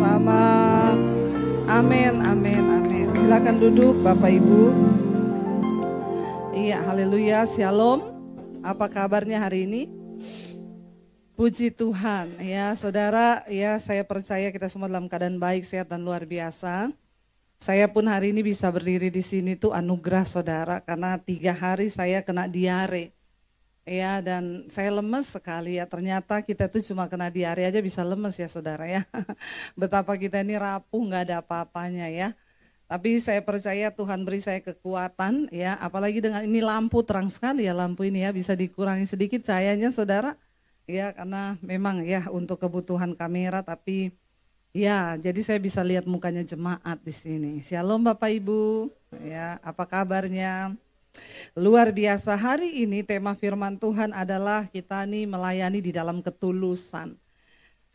bersama. Amin, amin, amin. Silakan duduk Bapak Ibu. Iya, haleluya, shalom. Apa kabarnya hari ini? Puji Tuhan, ya saudara, ya saya percaya kita semua dalam keadaan baik, sehat dan luar biasa. Saya pun hari ini bisa berdiri di sini tuh anugerah saudara, karena tiga hari saya kena diare. Iya, dan saya lemes sekali ya. Ternyata kita tuh cuma kena diare aja bisa lemes ya saudara ya. Betapa kita ini rapuh, nggak ada apa-apanya ya. Tapi saya percaya Tuhan beri saya kekuatan ya. Apalagi dengan ini lampu terang sekali ya lampu ini ya. Bisa dikurangi sedikit cahayanya saudara. Ya karena memang ya untuk kebutuhan kamera tapi ya jadi saya bisa lihat mukanya jemaat di sini. Shalom Bapak Ibu. Ya, apa kabarnya? Luar biasa hari ini tema firman Tuhan adalah kita nih melayani di dalam ketulusan.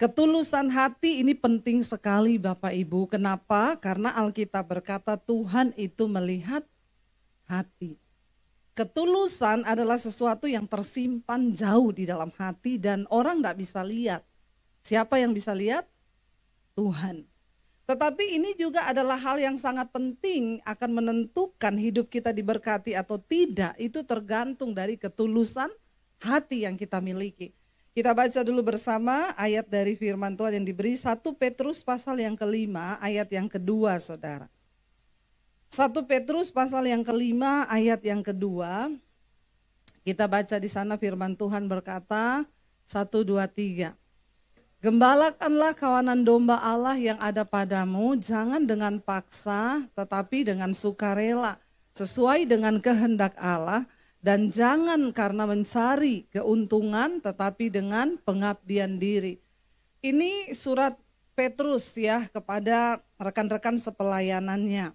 Ketulusan hati ini penting sekali Bapak Ibu. Kenapa? Karena Alkitab berkata Tuhan itu melihat hati. Ketulusan adalah sesuatu yang tersimpan jauh di dalam hati dan orang tidak bisa lihat. Siapa yang bisa lihat? Tuhan. Tetapi ini juga adalah hal yang sangat penting akan menentukan hidup kita diberkati atau tidak itu tergantung dari ketulusan hati yang kita miliki. Kita baca dulu bersama ayat dari firman Tuhan yang diberi 1 Petrus pasal yang kelima ayat yang kedua saudara. 1 Petrus pasal yang kelima ayat yang kedua kita baca di sana firman Tuhan berkata 1, 2, 3 Gembalakanlah kawanan domba Allah yang ada padamu, jangan dengan paksa, tetapi dengan sukarela, sesuai dengan kehendak Allah, dan jangan karena mencari keuntungan, tetapi dengan pengabdian diri. Ini surat Petrus ya kepada rekan-rekan sepelayanannya.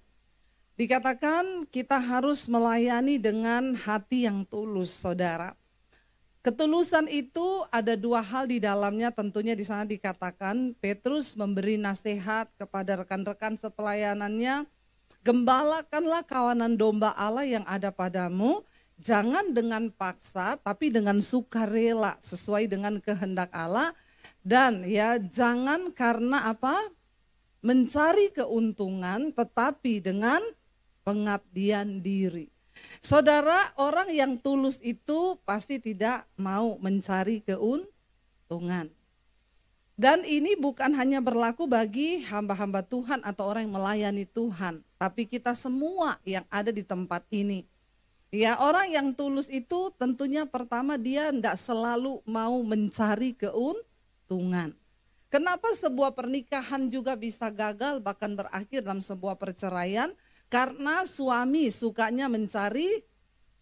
Dikatakan kita harus melayani dengan hati yang tulus, saudara. Ketulusan itu ada dua hal di dalamnya tentunya di sana dikatakan Petrus memberi nasihat kepada rekan-rekan sepelayanannya gembalakanlah kawanan domba Allah yang ada padamu jangan dengan paksa tapi dengan sukarela sesuai dengan kehendak Allah dan ya jangan karena apa mencari keuntungan tetapi dengan pengabdian diri Saudara, orang yang tulus itu pasti tidak mau mencari keuntungan. Dan ini bukan hanya berlaku bagi hamba-hamba Tuhan atau orang yang melayani Tuhan, tapi kita semua yang ada di tempat ini. Ya, orang yang tulus itu tentunya pertama dia tidak selalu mau mencari keuntungan. Kenapa sebuah pernikahan juga bisa gagal bahkan berakhir dalam sebuah perceraian? Karena suami sukanya mencari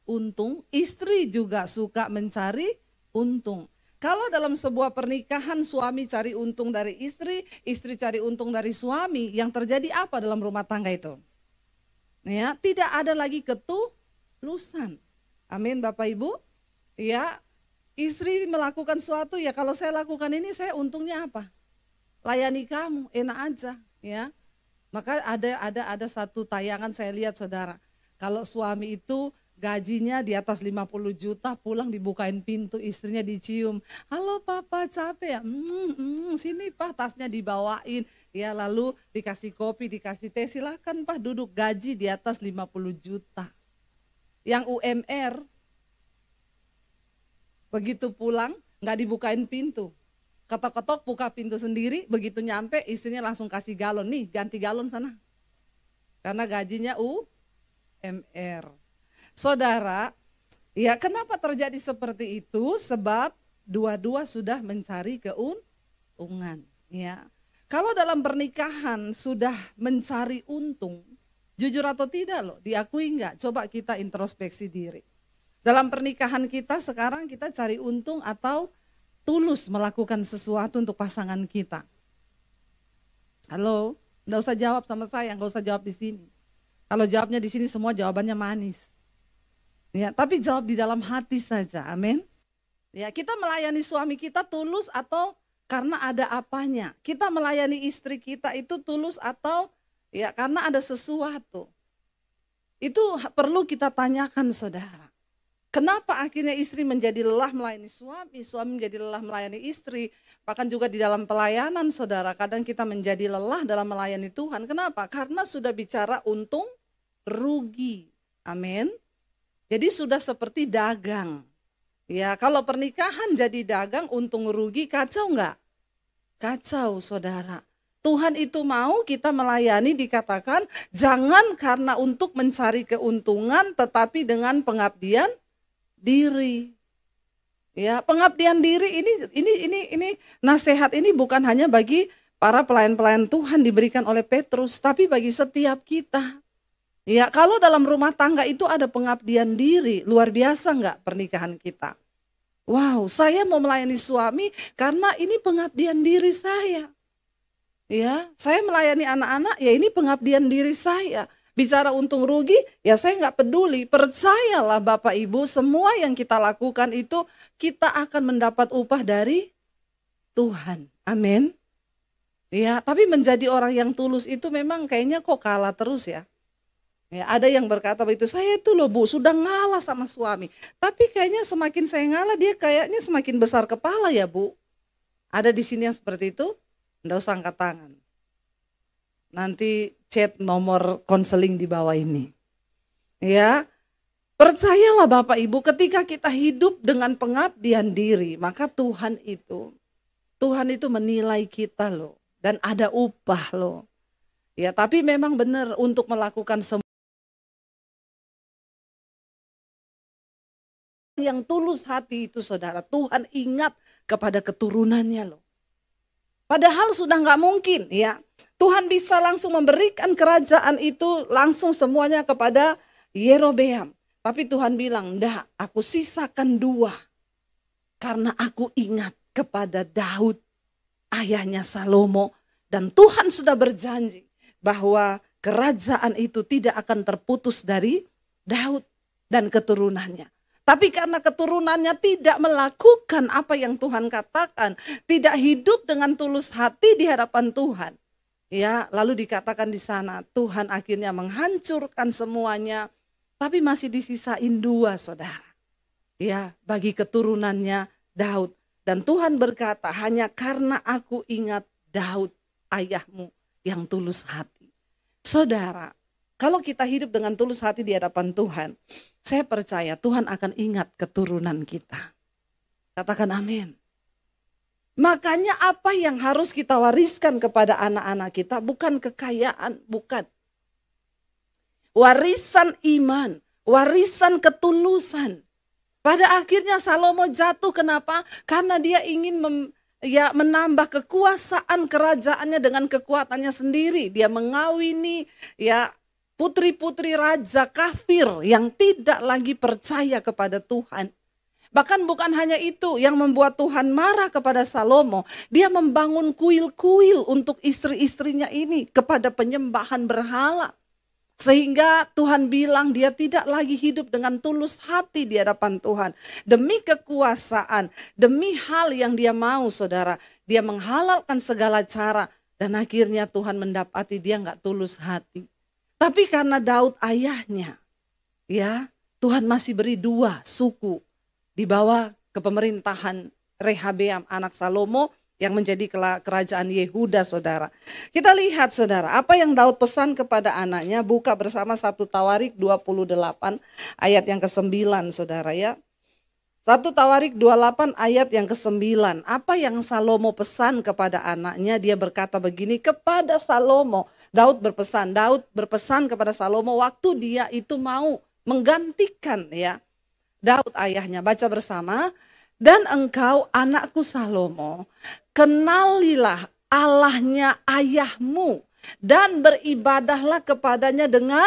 untung, istri juga suka mencari untung. Kalau dalam sebuah pernikahan suami cari untung dari istri, istri cari untung dari suami, yang terjadi apa dalam rumah tangga itu? Ya, tidak ada lagi ketulusan. Amin Bapak Ibu. Ya, istri melakukan suatu ya kalau saya lakukan ini saya untungnya apa? Layani kamu, enak aja, ya. Maka ada ada ada satu tayangan saya lihat saudara. Kalau suami itu gajinya di atas 50 juta pulang dibukain pintu istrinya dicium halo papa capek ya mm, mm, sini pak tasnya dibawain ya lalu dikasih kopi dikasih teh silahkan pak duduk gaji di atas 50 juta yang UMR begitu pulang nggak dibukain pintu ketok-ketok buka pintu sendiri begitu nyampe istrinya langsung kasih galon nih ganti galon sana karena gajinya u UMR saudara ya kenapa terjadi seperti itu sebab dua-dua sudah mencari keuntungan ya kalau dalam pernikahan sudah mencari untung jujur atau tidak loh diakui nggak coba kita introspeksi diri dalam pernikahan kita sekarang kita cari untung atau tulus melakukan sesuatu untuk pasangan kita. Halo, nggak usah jawab sama saya, nggak usah jawab di sini. Kalau jawabnya di sini semua jawabannya manis. Ya, tapi jawab di dalam hati saja. Amin. Ya, kita melayani suami kita tulus atau karena ada apanya. Kita melayani istri kita itu tulus atau ya karena ada sesuatu. Itu perlu kita tanyakan saudara. Kenapa akhirnya istri menjadi lelah melayani suami, suami menjadi lelah melayani istri, bahkan juga di dalam pelayanan saudara, kadang kita menjadi lelah dalam melayani Tuhan. Kenapa? Karena sudah bicara untung rugi. Amin. Jadi sudah seperti dagang. Ya, kalau pernikahan jadi dagang untung rugi kacau enggak? Kacau saudara. Tuhan itu mau kita melayani dikatakan jangan karena untuk mencari keuntungan tetapi dengan pengabdian diri. Ya, pengabdian diri ini ini ini ini nasihat ini bukan hanya bagi para pelayan-pelayan Tuhan diberikan oleh Petrus, tapi bagi setiap kita. Ya, kalau dalam rumah tangga itu ada pengabdian diri, luar biasa nggak pernikahan kita? Wow, saya mau melayani suami karena ini pengabdian diri saya. Ya, saya melayani anak-anak, ya ini pengabdian diri saya. Bicara untung rugi, ya saya nggak peduli. Percayalah Bapak Ibu, semua yang kita lakukan itu kita akan mendapat upah dari Tuhan. Amin. Ya, tapi menjadi orang yang tulus itu memang kayaknya kok kalah terus ya. Ya, ada yang berkata begitu, saya itu loh bu sudah ngalah sama suami. Tapi kayaknya semakin saya ngalah dia kayaknya semakin besar kepala ya bu. Ada di sini yang seperti itu, enggak usah angkat tangan. Nanti chat nomor konseling di bawah ini. Ya. Percayalah Bapak Ibu, ketika kita hidup dengan pengabdian diri, maka Tuhan itu Tuhan itu menilai kita loh dan ada upah loh. Ya, tapi memang benar untuk melakukan semua yang tulus hati itu saudara, Tuhan ingat kepada keturunannya loh. Padahal sudah nggak mungkin ya. Tuhan bisa langsung memberikan kerajaan itu langsung semuanya kepada Yerobeam. Tapi Tuhan bilang, ndak, aku sisakan dua. Karena aku ingat kepada Daud, ayahnya Salomo. Dan Tuhan sudah berjanji bahwa kerajaan itu tidak akan terputus dari Daud dan keturunannya. Tapi karena keturunannya tidak melakukan apa yang Tuhan katakan, tidak hidup dengan tulus hati di hadapan Tuhan. Ya, lalu dikatakan di sana Tuhan akhirnya menghancurkan semuanya, tapi masih disisain dua saudara. Ya, bagi keturunannya Daud. Dan Tuhan berkata, hanya karena aku ingat Daud ayahmu yang tulus hati. Saudara, kalau kita hidup dengan tulus hati di hadapan Tuhan, saya percaya Tuhan akan ingat keturunan kita. Katakan amin. Makanya apa yang harus kita wariskan kepada anak-anak kita bukan kekayaan, bukan. Warisan iman, warisan ketulusan. Pada akhirnya Salomo jatuh kenapa? Karena dia ingin mem, ya menambah kekuasaan kerajaannya dengan kekuatannya sendiri. Dia mengawini ya putri-putri raja kafir yang tidak lagi percaya kepada Tuhan. Bahkan bukan hanya itu yang membuat Tuhan marah kepada Salomo. Dia membangun kuil-kuil untuk istri-istrinya ini kepada penyembahan berhala. Sehingga Tuhan bilang dia tidak lagi hidup dengan tulus hati di hadapan Tuhan. Demi kekuasaan, demi hal yang dia mau saudara. Dia menghalalkan segala cara dan akhirnya Tuhan mendapati dia nggak tulus hati. Tapi karena Daud ayahnya, ya Tuhan masih beri dua suku di bawah kepemerintahan Rehabeam anak Salomo yang menjadi kerajaan Yehuda saudara. Kita lihat saudara, apa yang Daud pesan kepada anaknya, buka bersama satu Tawarik 28 ayat yang ke-9 saudara ya. 1 Tawarik 28 ayat yang ke-9. Apa yang Salomo pesan kepada anaknya? Dia berkata begini, kepada Salomo. Daud berpesan, Daud berpesan kepada Salomo waktu dia itu mau menggantikan ya Daud ayahnya. Baca bersama. Dan engkau anakku Salomo, kenalilah Allahnya ayahmu dan beribadahlah kepadanya dengan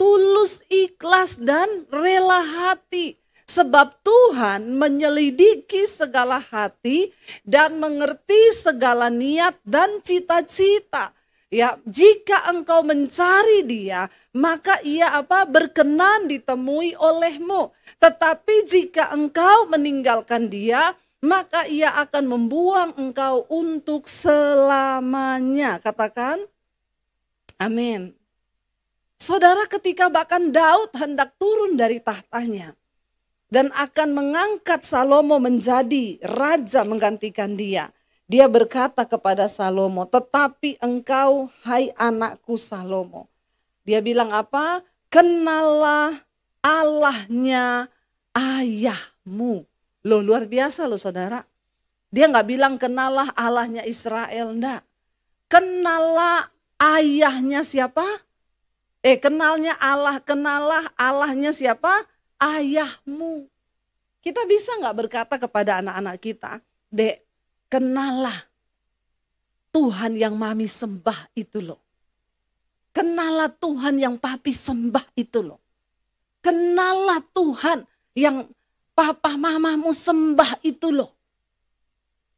tulus ikhlas dan rela hati Sebab Tuhan menyelidiki segala hati dan mengerti segala niat dan cita-cita. Ya, jika engkau mencari dia, maka ia apa berkenan ditemui olehmu. Tetapi jika engkau meninggalkan dia, maka ia akan membuang engkau untuk selamanya. Katakan, amin. Saudara ketika bahkan Daud hendak turun dari tahtanya, dan akan mengangkat Salomo menjadi raja menggantikan dia. Dia berkata kepada Salomo, "Tetapi engkau, hai anakku Salomo." Dia bilang apa? "Kenalah Allahnya ayahmu." Loh luar biasa loh saudara. Dia nggak bilang kenalah Allahnya Israel, ndak? Kenalah ayahnya siapa? Eh kenalnya Allah, kenalah Allahnya siapa? ayahmu. Kita bisa nggak berkata kepada anak-anak kita, dek, kenalah Tuhan yang mami sembah itu loh. Kenalah Tuhan yang papi sembah itu loh. Kenalah Tuhan yang papa mamamu sembah itu loh.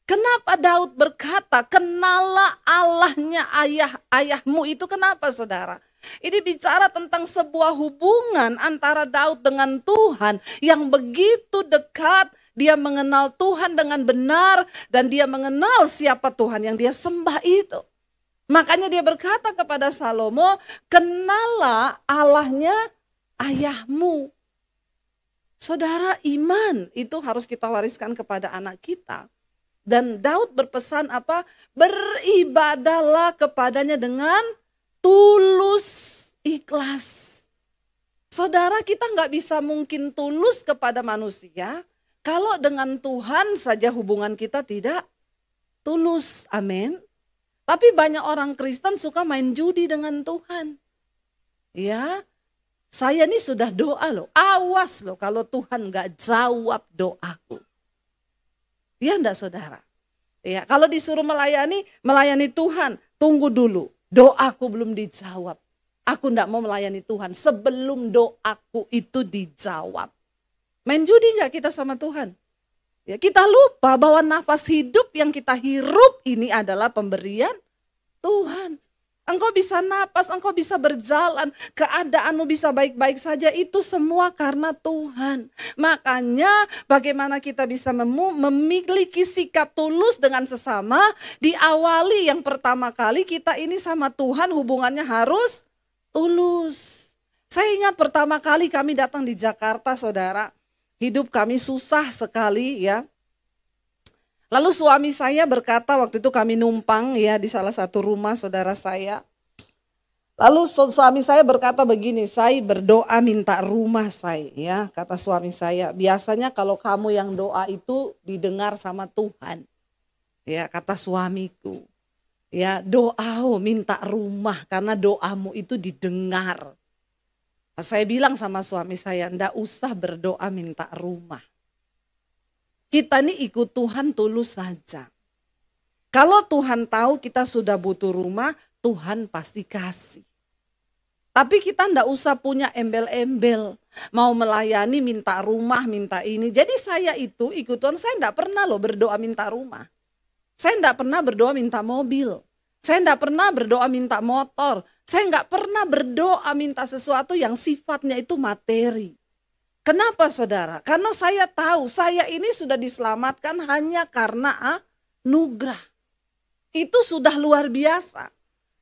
Kenapa Daud berkata, kenalah Allahnya ayah ayahmu itu kenapa saudara? Ini bicara tentang sebuah hubungan antara Daud dengan Tuhan yang begitu dekat. Dia mengenal Tuhan dengan benar dan dia mengenal siapa Tuhan yang dia sembah itu. Makanya dia berkata kepada Salomo, "Kenalah Allahnya ayahmu." Saudara, iman itu harus kita wariskan kepada anak kita. Dan Daud berpesan apa? Beribadalah kepadanya dengan tulus ikhlas. Saudara kita nggak bisa mungkin tulus kepada manusia kalau dengan Tuhan saja hubungan kita tidak tulus. Amin. Tapi banyak orang Kristen suka main judi dengan Tuhan. Ya, saya ini sudah doa loh, awas loh kalau Tuhan nggak jawab doaku. ya enggak saudara? Ya, kalau disuruh melayani, melayani Tuhan, tunggu dulu Doaku belum dijawab. Aku tidak mau melayani Tuhan sebelum doaku itu dijawab. Main judi nggak kita sama Tuhan? Ya, kita lupa bahwa nafas hidup yang kita hirup ini adalah pemberian Tuhan. Engkau bisa napas, engkau bisa berjalan, keadaanmu bisa baik-baik saja. Itu semua karena Tuhan. Makanya bagaimana kita bisa memiliki sikap tulus dengan sesama, diawali yang pertama kali kita ini sama Tuhan hubungannya harus tulus. Saya ingat pertama kali kami datang di Jakarta, saudara. Hidup kami susah sekali ya. Lalu suami saya berkata waktu itu kami numpang ya di salah satu rumah saudara saya. Lalu suami saya berkata begini, saya berdoa minta rumah saya ya, kata suami saya. Biasanya kalau kamu yang doa itu didengar sama Tuhan. Ya, kata suamiku. Ya, doa minta rumah karena doamu itu didengar. Saya bilang sama suami saya, ndak usah berdoa minta rumah kita ini ikut Tuhan tulus saja. Kalau Tuhan tahu kita sudah butuh rumah, Tuhan pasti kasih. Tapi kita ndak usah punya embel-embel. Mau melayani, minta rumah, minta ini. Jadi saya itu ikut Tuhan, saya ndak pernah loh berdoa minta rumah. Saya ndak pernah berdoa minta mobil. Saya ndak pernah berdoa minta motor. Saya nggak pernah berdoa minta sesuatu yang sifatnya itu materi. Kenapa saudara? Karena saya tahu saya ini sudah diselamatkan hanya karena anugerah. Ah, itu sudah luar biasa.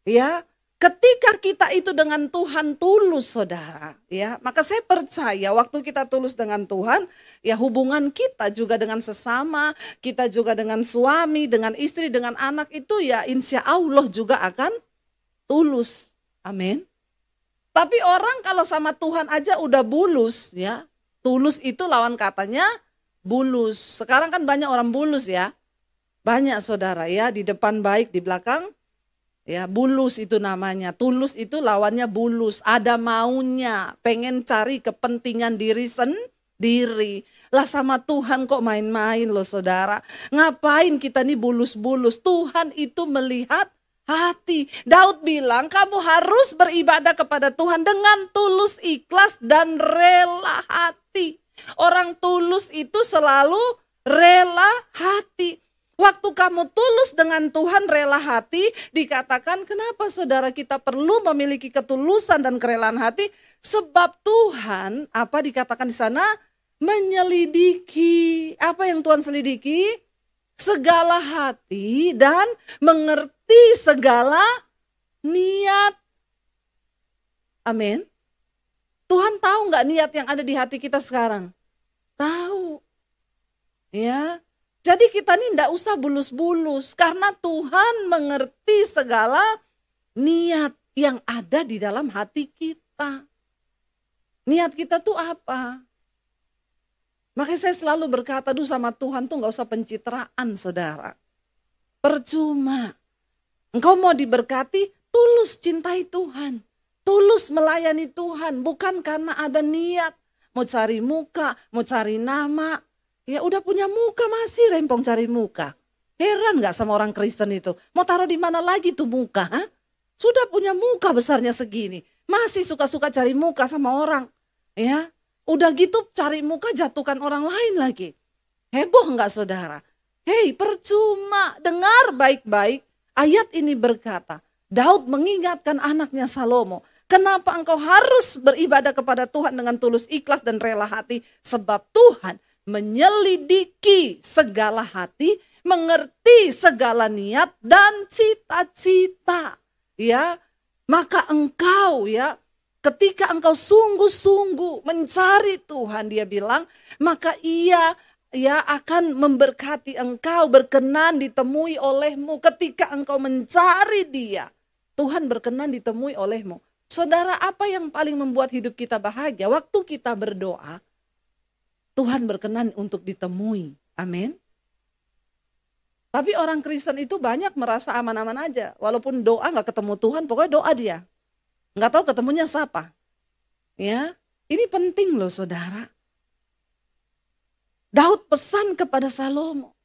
Ya, ketika kita itu dengan Tuhan tulus saudara, ya, maka saya percaya waktu kita tulus dengan Tuhan, ya hubungan kita juga dengan sesama, kita juga dengan suami, dengan istri, dengan anak itu ya insya Allah juga akan tulus. Amin. Tapi orang kalau sama Tuhan aja udah bulus ya, Tulus itu lawan katanya bulus. Sekarang kan banyak orang bulus ya. Banyak saudara ya, di depan baik, di belakang ya bulus itu namanya. Tulus itu lawannya bulus, ada maunya, pengen cari kepentingan diri sendiri. Lah sama Tuhan kok main-main loh saudara. Ngapain kita nih bulus-bulus? Tuhan itu melihat hati. Daud bilang kamu harus beribadah kepada Tuhan dengan tulus, ikhlas, dan rela hati hati. Orang tulus itu selalu rela hati. Waktu kamu tulus dengan Tuhan rela hati, dikatakan kenapa saudara kita perlu memiliki ketulusan dan kerelaan hati? Sebab Tuhan, apa dikatakan di sana? Menyelidiki. Apa yang Tuhan selidiki? Segala hati dan mengerti segala niat. Amin. Tuhan tahu nggak niat yang ada di hati kita sekarang? Tahu. Ya. Jadi kita ini nggak usah bulus-bulus karena Tuhan mengerti segala niat yang ada di dalam hati kita. Niat kita tuh apa? Makanya saya selalu berkata dulu sama Tuhan tuh nggak usah pencitraan saudara. Percuma. Engkau mau diberkati, tulus cintai Tuhan tulus melayani Tuhan, bukan karena ada niat mau cari muka, mau cari nama. Ya udah punya muka masih rempong cari muka. Heran nggak sama orang Kristen itu? Mau taruh di mana lagi tuh muka? Ha? Sudah punya muka besarnya segini, masih suka-suka cari muka sama orang. Ya, udah gitu cari muka jatuhkan orang lain lagi. Heboh nggak saudara? Hei, percuma dengar baik-baik. Ayat ini berkata, Daud mengingatkan anaknya Salomo Kenapa engkau harus beribadah kepada Tuhan dengan tulus ikhlas dan rela hati? Sebab Tuhan menyelidiki segala hati, mengerti segala niat dan cita-cita. Ya, maka engkau ya ketika engkau sungguh-sungguh mencari Tuhan dia bilang, maka ia ya akan memberkati engkau berkenan ditemui olehmu ketika engkau mencari dia. Tuhan berkenan ditemui olehmu. Saudara, apa yang paling membuat hidup kita bahagia? Waktu kita berdoa, Tuhan berkenan untuk ditemui. Amin. Tapi orang Kristen itu banyak merasa aman-aman aja. Walaupun doa nggak ketemu Tuhan, pokoknya doa dia. Nggak tahu ketemunya siapa. Ya, ini penting loh saudara. Daud pesan kepada Salomo,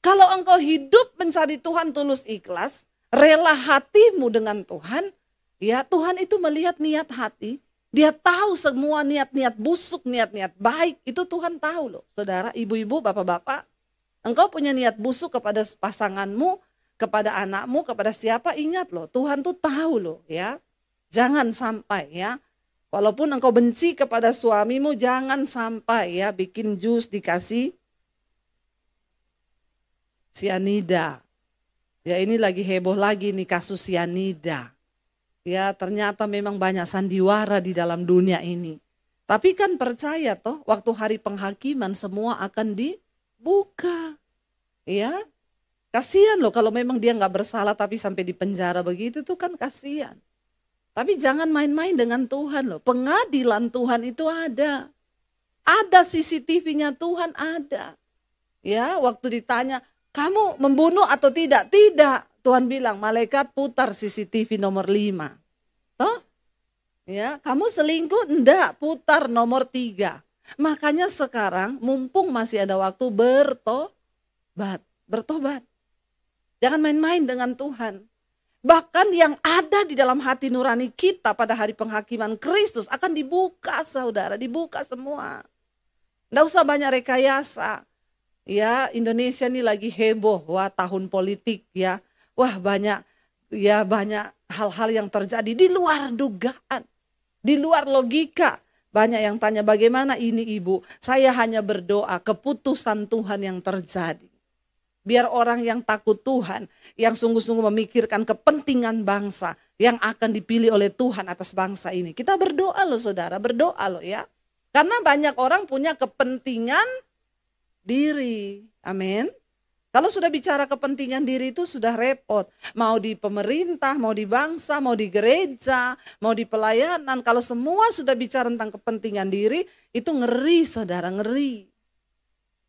kalau engkau hidup mencari Tuhan tulus ikhlas, rela hatimu dengan Tuhan, Ya, Tuhan itu melihat niat hati. Dia tahu semua niat-niat busuk, niat-niat baik. Itu Tuhan tahu loh. Saudara, ibu-ibu, bapak-bapak. Engkau punya niat busuk kepada pasanganmu, kepada anakmu, kepada siapa. Ingat loh, Tuhan tuh tahu loh ya. Jangan sampai ya. Walaupun engkau benci kepada suamimu, jangan sampai ya bikin jus dikasih sianida. Ya ini lagi heboh lagi nih kasus sianida. Ya, ternyata memang banyak sandiwara di dalam dunia ini. Tapi kan percaya toh, waktu hari penghakiman semua akan dibuka. Ya, kasihan loh kalau memang dia nggak bersalah tapi sampai di penjara begitu tuh kan kasihan. Tapi jangan main-main dengan Tuhan loh. Pengadilan Tuhan itu ada. Ada CCTV-nya Tuhan ada. Ya, waktu ditanya, kamu membunuh atau tidak? Tidak. Tuhan bilang, malaikat putar CCTV nomor 5. Toh? Ya, kamu selingkuh enggak, putar nomor 3. Makanya sekarang mumpung masih ada waktu bertobat, bertobat. Jangan main-main dengan Tuhan. Bahkan yang ada di dalam hati nurani kita pada hari penghakiman Kristus akan dibuka saudara, dibuka semua. Tidak usah banyak rekayasa. Ya, Indonesia ini lagi heboh wah tahun politik ya. Wah banyak ya banyak hal-hal yang terjadi di luar dugaan, di luar logika. Banyak yang tanya bagaimana ini ibu, saya hanya berdoa keputusan Tuhan yang terjadi. Biar orang yang takut Tuhan, yang sungguh-sungguh memikirkan kepentingan bangsa, yang akan dipilih oleh Tuhan atas bangsa ini. Kita berdoa loh saudara, berdoa loh ya. Karena banyak orang punya kepentingan diri. Amin. Kalau sudah bicara kepentingan diri itu sudah repot. Mau di pemerintah, mau di bangsa, mau di gereja, mau di pelayanan. Kalau semua sudah bicara tentang kepentingan diri, itu ngeri saudara, ngeri.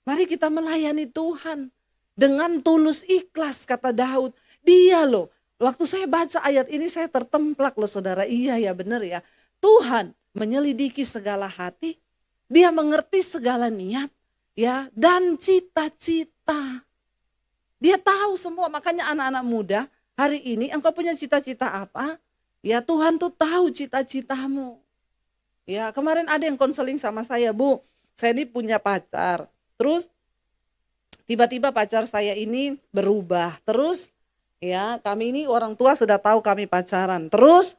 Mari kita melayani Tuhan dengan tulus ikhlas kata Daud. Dia loh, waktu saya baca ayat ini saya tertemplak loh saudara. Iya ya benar ya. Tuhan menyelidiki segala hati, dia mengerti segala niat ya dan cita-cita. Dia tahu semua, makanya anak-anak muda hari ini engkau punya cita-cita apa? Ya Tuhan tuh tahu cita-citamu. Ya kemarin ada yang konseling sama saya, Bu. Saya ini punya pacar. Terus tiba-tiba pacar saya ini berubah. Terus ya kami ini orang tua sudah tahu kami pacaran. Terus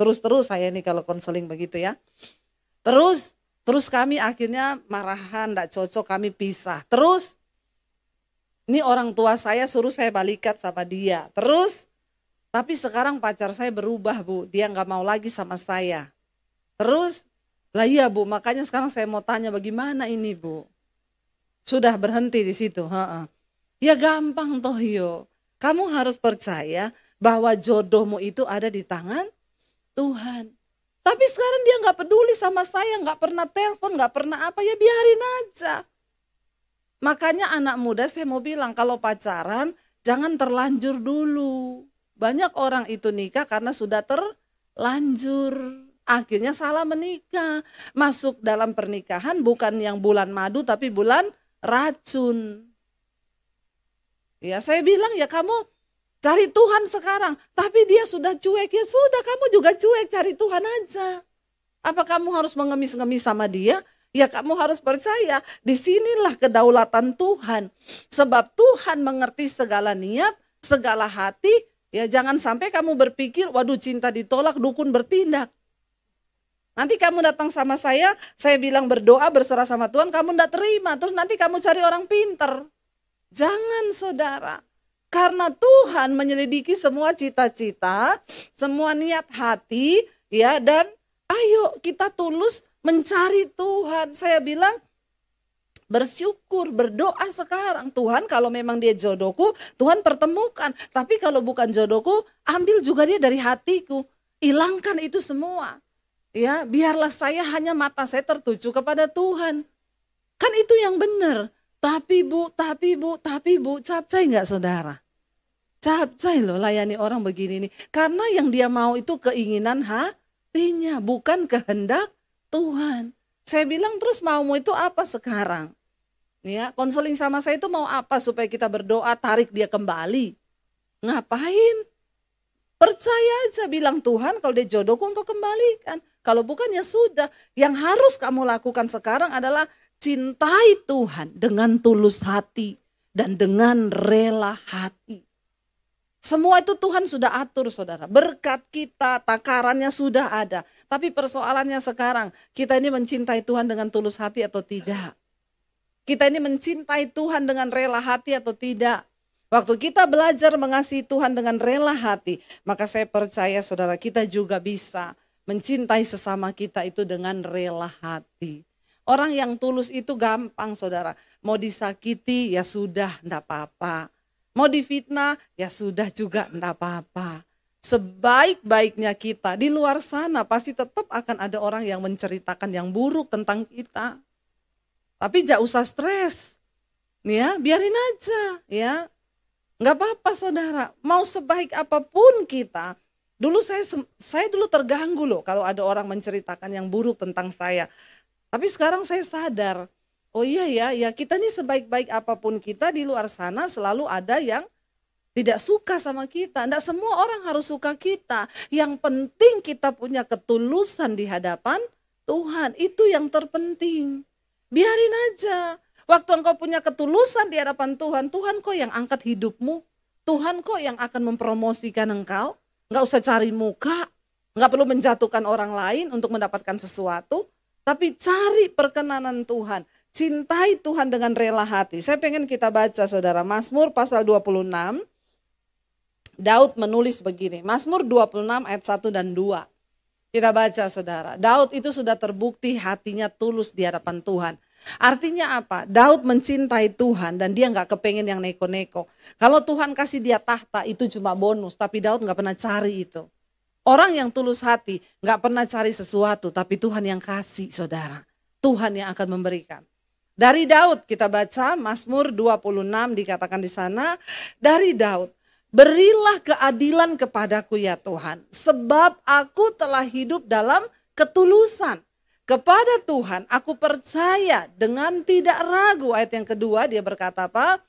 terus-terus saya ini kalau konseling begitu ya. Terus terus kami akhirnya marahan, tidak cocok, kami pisah. Terus ini orang tua saya suruh saya balikat sama dia terus tapi sekarang pacar saya berubah bu dia nggak mau lagi sama saya terus lah iya bu makanya sekarang saya mau tanya bagaimana ini bu sudah berhenti di situ ha -ha. ya gampang toh yo kamu harus percaya bahwa jodohmu itu ada di tangan Tuhan tapi sekarang dia nggak peduli sama saya, nggak pernah telepon, nggak pernah apa, ya biarin aja. Makanya anak muda saya mau bilang kalau pacaran jangan terlanjur dulu. Banyak orang itu nikah karena sudah terlanjur. Akhirnya salah menikah. Masuk dalam pernikahan bukan yang bulan madu tapi bulan racun. Ya, saya bilang ya kamu cari Tuhan sekarang, tapi dia sudah cuek. Ya sudah, kamu juga cuek, cari Tuhan aja. Apa kamu harus mengemis-ngemis sama dia? Ya kamu harus percaya, disinilah kedaulatan Tuhan. Sebab Tuhan mengerti segala niat, segala hati, ya jangan sampai kamu berpikir, waduh cinta ditolak, dukun bertindak. Nanti kamu datang sama saya, saya bilang berdoa, berserah sama Tuhan, kamu tidak terima. Terus nanti kamu cari orang pinter. Jangan saudara. Karena Tuhan menyelidiki semua cita-cita, semua niat hati, ya dan ayo kita tulus mencari Tuhan. Saya bilang bersyukur, berdoa sekarang. Tuhan kalau memang dia jodohku, Tuhan pertemukan. Tapi kalau bukan jodohku, ambil juga dia dari hatiku. Hilangkan itu semua. Ya, biarlah saya hanya mata saya tertuju kepada Tuhan. Kan itu yang benar. Tapi bu, tapi bu, tapi bu, capcay nggak saudara? Capcay loh layani orang begini nih. Karena yang dia mau itu keinginan hatinya, bukan kehendak Tuhan. Saya bilang terus maumu itu apa sekarang? Ya, konseling sama saya itu mau apa supaya kita berdoa tarik dia kembali? Ngapain? Percaya aja bilang Tuhan kalau dia jodohku engkau kembalikan. Kalau bukan ya sudah. Yang harus kamu lakukan sekarang adalah cintai Tuhan dengan tulus hati dan dengan rela hati. Semua itu Tuhan sudah atur saudara. Berkat kita, takarannya sudah ada. Tapi persoalannya sekarang, kita ini mencintai Tuhan dengan tulus hati atau tidak? Kita ini mencintai Tuhan dengan rela hati atau tidak? Waktu kita belajar mengasihi Tuhan dengan rela hati, maka saya percaya saudara kita juga bisa mencintai sesama kita itu dengan rela hati. Orang yang tulus itu gampang saudara, mau disakiti ya sudah, enggak apa-apa. Mau difitnah, ya sudah juga enggak apa-apa. Sebaik-baiknya kita di luar sana pasti tetap akan ada orang yang menceritakan yang buruk tentang kita. Tapi jangan usah stres. Ya, biarin aja, ya. Enggak apa-apa saudara, mau sebaik apapun kita, Dulu saya saya dulu terganggu loh kalau ada orang menceritakan yang buruk tentang saya. Tapi sekarang saya sadar Oh iya ya, ya kita nih sebaik-baik apapun kita di luar sana selalu ada yang tidak suka sama kita. Tidak semua orang harus suka kita. Yang penting kita punya ketulusan di hadapan Tuhan. Itu yang terpenting. Biarin aja. Waktu engkau punya ketulusan di hadapan Tuhan, Tuhan kok yang angkat hidupmu. Tuhan kok yang akan mempromosikan engkau. Enggak usah cari muka, enggak perlu menjatuhkan orang lain untuk mendapatkan sesuatu. Tapi cari perkenanan Tuhan. Cintai Tuhan dengan rela hati. Saya pengen kita baca saudara Mazmur pasal 26. Daud menulis begini, Mazmur 26 ayat 1 dan 2. Kita baca saudara, Daud itu sudah terbukti hatinya tulus di hadapan Tuhan. Artinya apa? Daud mencintai Tuhan dan dia nggak kepengen yang neko-neko. Kalau Tuhan kasih dia tahta itu cuma bonus, tapi Daud nggak pernah cari itu. Orang yang tulus hati nggak pernah cari sesuatu, tapi Tuhan yang kasih saudara. Tuhan yang akan memberikan. Dari Daud kita baca Mazmur 26 dikatakan di sana dari Daud. Berilah keadilan kepadaku ya Tuhan, sebab aku telah hidup dalam ketulusan. Kepada Tuhan aku percaya dengan tidak ragu. Ayat yang kedua dia berkata apa?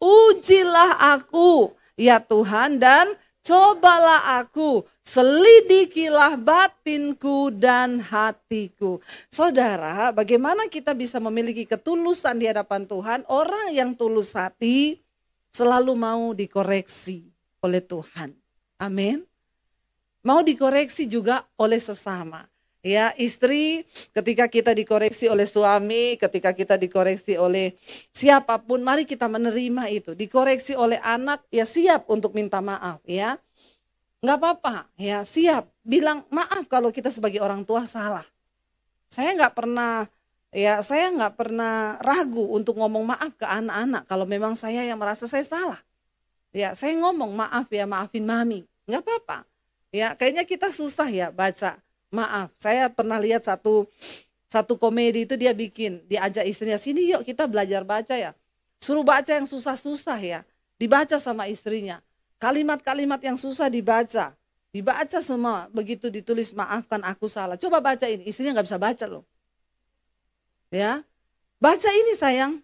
Ujilah aku ya Tuhan dan Cobalah aku, selidikilah batinku dan hatiku. Saudara, bagaimana kita bisa memiliki ketulusan di hadapan Tuhan? Orang yang tulus hati selalu mau dikoreksi oleh Tuhan. Amin. Mau dikoreksi juga oleh sesama ya istri ketika kita dikoreksi oleh suami ketika kita dikoreksi oleh siapapun mari kita menerima itu dikoreksi oleh anak ya siap untuk minta maaf ya nggak apa-apa ya siap bilang maaf kalau kita sebagai orang tua salah saya nggak pernah ya saya nggak pernah ragu untuk ngomong maaf ke anak-anak kalau memang saya yang merasa saya salah ya saya ngomong maaf ya maafin mami nggak apa-apa ya kayaknya kita susah ya baca maaf saya pernah lihat satu satu komedi itu dia bikin diajak istrinya sini yuk kita belajar baca ya suruh baca yang susah-susah ya dibaca sama istrinya kalimat-kalimat yang susah dibaca dibaca semua begitu ditulis maafkan aku salah coba baca ini istrinya nggak bisa baca loh ya baca ini sayang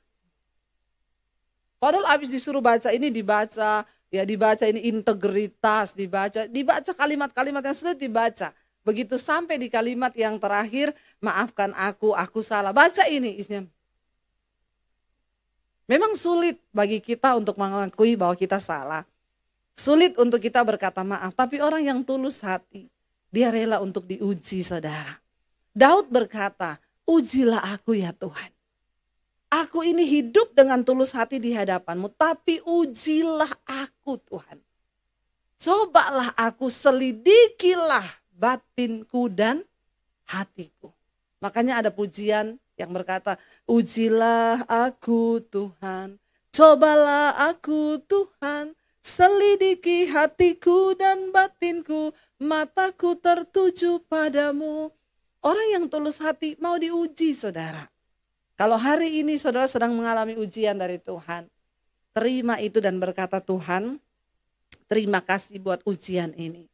padahal abis disuruh baca ini dibaca ya dibaca ini integritas dibaca dibaca kalimat-kalimat yang sulit dibaca Begitu sampai di kalimat yang terakhir, maafkan aku, aku salah. Baca ini isinya. Memang sulit bagi kita untuk mengakui bahwa kita salah. Sulit untuk kita berkata maaf, tapi orang yang tulus hati, dia rela untuk diuji saudara. Daud berkata, ujilah aku ya Tuhan. Aku ini hidup dengan tulus hati di hadapanmu, tapi ujilah aku Tuhan. Cobalah aku, selidikilah batinku dan hatiku. Makanya ada pujian yang berkata, ujilah aku Tuhan, cobalah aku Tuhan, selidiki hatiku dan batinku, mataku tertuju padamu. Orang yang tulus hati mau diuji saudara. Kalau hari ini saudara sedang mengalami ujian dari Tuhan, terima itu dan berkata Tuhan, terima kasih buat ujian ini.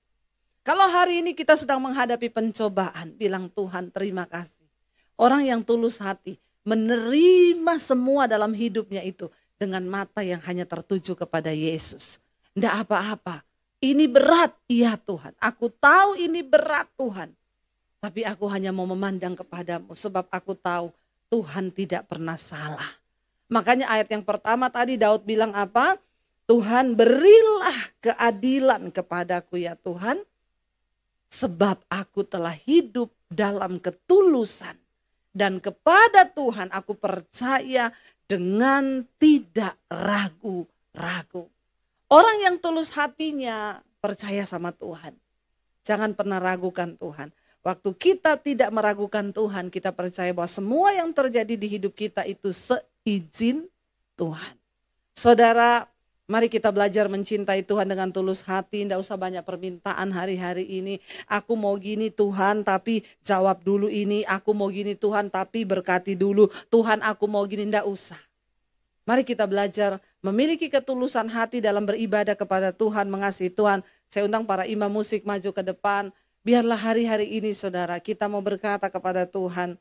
Kalau hari ini kita sedang menghadapi pencobaan, bilang Tuhan terima kasih. Orang yang tulus hati menerima semua dalam hidupnya itu dengan mata yang hanya tertuju kepada Yesus. Tidak apa-apa, ini berat, ya Tuhan. Aku tahu ini berat Tuhan. Tapi aku hanya mau memandang kepadamu sebab aku tahu Tuhan tidak pernah salah. Makanya ayat yang pertama tadi Daud bilang apa? Tuhan berilah keadilan kepadaku ya Tuhan sebab aku telah hidup dalam ketulusan dan kepada Tuhan aku percaya dengan tidak ragu-ragu. Orang yang tulus hatinya percaya sama Tuhan. Jangan pernah ragukan Tuhan. Waktu kita tidak meragukan Tuhan, kita percaya bahwa semua yang terjadi di hidup kita itu seizin Tuhan. Saudara, Mari kita belajar mencintai Tuhan dengan tulus hati, tidak usah banyak permintaan hari-hari ini. Aku mau gini Tuhan, tapi jawab dulu ini. Aku mau gini Tuhan, tapi berkati dulu. Tuhan aku mau gini, tidak usah. Mari kita belajar memiliki ketulusan hati dalam beribadah kepada Tuhan, mengasihi Tuhan. Saya undang para imam musik maju ke depan. Biarlah hari-hari ini saudara kita mau berkata kepada Tuhan,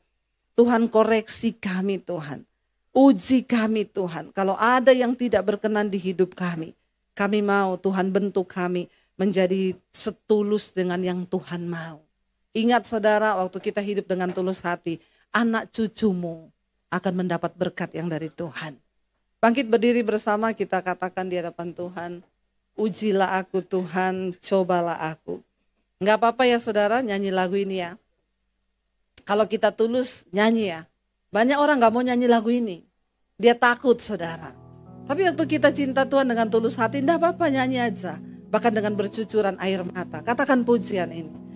Tuhan koreksi kami Tuhan. Uji kami Tuhan, kalau ada yang tidak berkenan di hidup kami, kami mau Tuhan bentuk kami menjadi setulus dengan yang Tuhan mau. Ingat saudara, waktu kita hidup dengan tulus hati, anak cucumu akan mendapat berkat yang dari Tuhan. Bangkit berdiri bersama kita katakan di hadapan Tuhan, ujilah aku Tuhan, cobalah aku. Enggak apa-apa ya saudara nyanyi lagu ini ya. Kalau kita tulus nyanyi ya. Banyak orang nggak mau nyanyi lagu ini. Dia takut saudara. Tapi waktu kita cinta Tuhan dengan tulus hati, tidak apa-apa nyanyi aja. Bahkan dengan bercucuran air mata. Katakan pujian ini.